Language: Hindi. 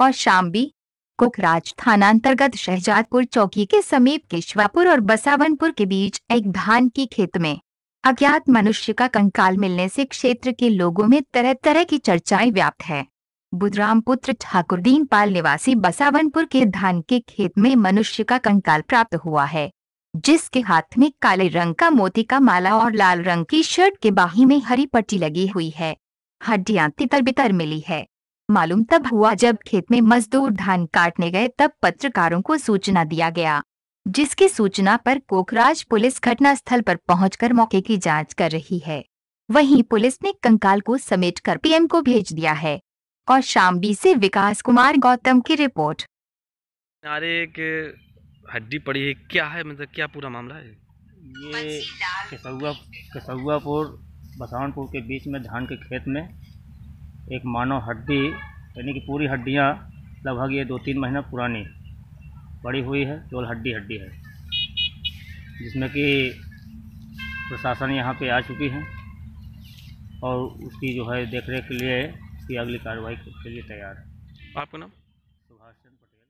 और शामबी कोकराज थाना अंतर्गत शहजादपुर चौकी के समीप केशवापुर और बसावनपुर के बीच एक धान की खेत में अज्ञात मनुष्य का कंकाल मिलने से क्षेत्र के लोगों में तरह तरह की चर्चाएं व्याप्त है बुधराम पुत्र ठाकुर पाल निवासी बसावनपुर के धान के खेत में मनुष्य का कंकाल प्राप्त हुआ है जिसके हाथ में काले रंग का मोती का माला और लाल रंग की शर्ट के बाही में हरी पट्टी लगी हुई है हड्डियां तितर बितर मिली है मालूम तब हुआ जब खेत में मजदूर धान काटने गए तब पत्रकारों को सूचना दिया गया जिसकी सूचना पर कोकराज पुलिस घटना स्थल पर पहुंचकर मौके की जांच कर रही है वहीं पुलिस ने कंकाल को समेट कर पीएम को भेज दिया है और शामबी से विकास कुमार गौतम की रिपोर्ट किनारे एक हड्डी पड़ी है क्या है मतलब क्या पूरा मामला है ये कसौआ कसौआपुर बसवानपुर के बीच में धान के खेत में एक मानव हड्डी यानी कि पूरी हड्डियाँ लगभग ये दो तीन महीना पुरानी पड़ी हुई है केवल हड्डी हड्डी है जिसमें कि प्रशासन यहाँ पे आ चुकी है और उसकी जो है देखरेख के लिए उसकी अगली कार्रवाई के लिए तैयार है आपका नाम सुभाष चंद्र पटेल